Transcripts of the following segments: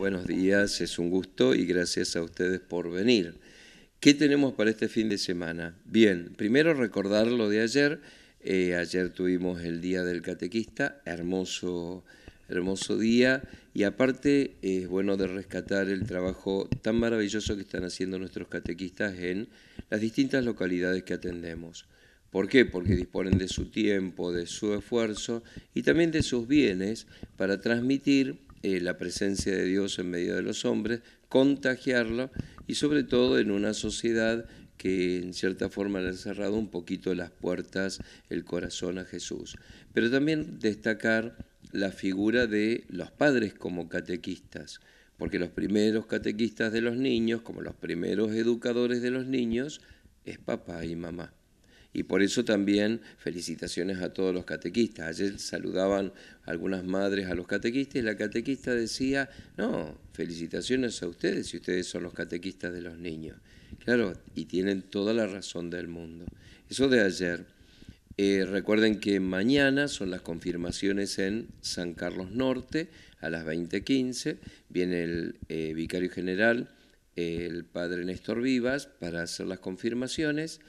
Buenos días, es un gusto y gracias a ustedes por venir. ¿Qué tenemos para este fin de semana? Bien, primero recordar lo de ayer. Eh, ayer tuvimos el Día del Catequista, hermoso, hermoso día. Y aparte es bueno de rescatar el trabajo tan maravilloso que están haciendo nuestros catequistas en las distintas localidades que atendemos. ¿Por qué? Porque disponen de su tiempo, de su esfuerzo y también de sus bienes para transmitir eh, la presencia de Dios en medio de los hombres, contagiarlo y sobre todo en una sociedad que en cierta forma le ha cerrado un poquito las puertas, el corazón a Jesús. Pero también destacar la figura de los padres como catequistas, porque los primeros catequistas de los niños, como los primeros educadores de los niños, es papá y mamá. Y por eso también felicitaciones a todos los catequistas. Ayer saludaban algunas madres a los catequistas y la catequista decía, no, felicitaciones a ustedes si ustedes son los catequistas de los niños. Claro, y tienen toda la razón del mundo. Eso de ayer. Eh, recuerden que mañana son las confirmaciones en San Carlos Norte a las 20.15. Viene el eh, vicario general, el padre Néstor Vivas, para hacer las confirmaciones.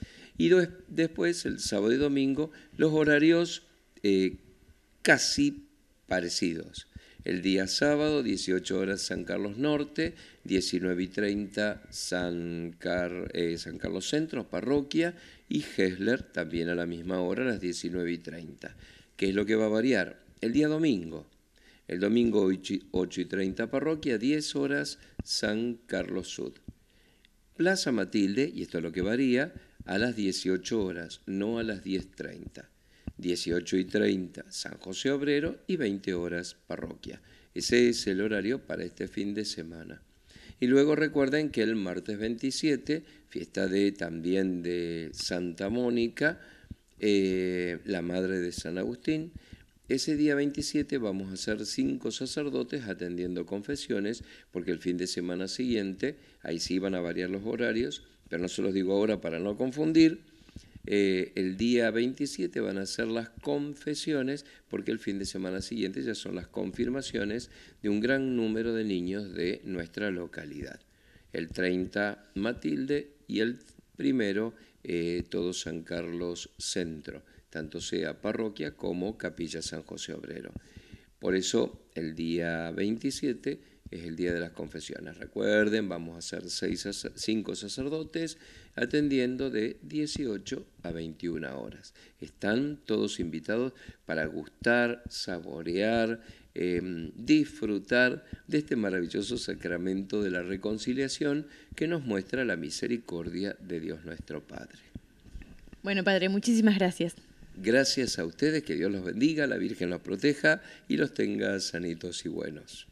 Y después, el sábado y domingo, los horarios eh, casi parecidos. El día sábado, 18 horas San Carlos Norte, 19 y 30 eh, San, Carlos Centro, parroquia, y Hessler también a la misma hora, las 19 y 30. ¿Qué es lo que va a variar? El día domingo. El domingo 8 y 30 parroquia, 10 horas San Carlos Sud. Plaza Matilde, y esto es lo que varía, a las 18 horas, no a las 10.30. 18 y 30 San José Obrero y 20 horas parroquia. Ese es el horario para este fin de semana. Y luego recuerden que el martes 27, fiesta de, también de Santa Mónica, eh, la madre de San Agustín, ese día 27 vamos a ser cinco sacerdotes atendiendo confesiones, porque el fin de semana siguiente, ahí sí van a variar los horarios, pero no se los digo ahora para no confundir, eh, el día 27 van a ser las confesiones, porque el fin de semana siguiente ya son las confirmaciones de un gran número de niños de nuestra localidad. El 30 Matilde y el primero eh, todo San Carlos Centro, tanto sea parroquia como capilla San José Obrero. Por eso el día 27 es el día de las confesiones. Recuerden, vamos a ser seis, cinco sacerdotes atendiendo de 18 a 21 horas. Están todos invitados para gustar, saborear, em, disfrutar de este maravilloso sacramento de la reconciliación que nos muestra la misericordia de Dios nuestro Padre. Bueno, Padre, muchísimas gracias. Gracias a ustedes, que Dios los bendiga, la Virgen los proteja y los tenga sanitos y buenos.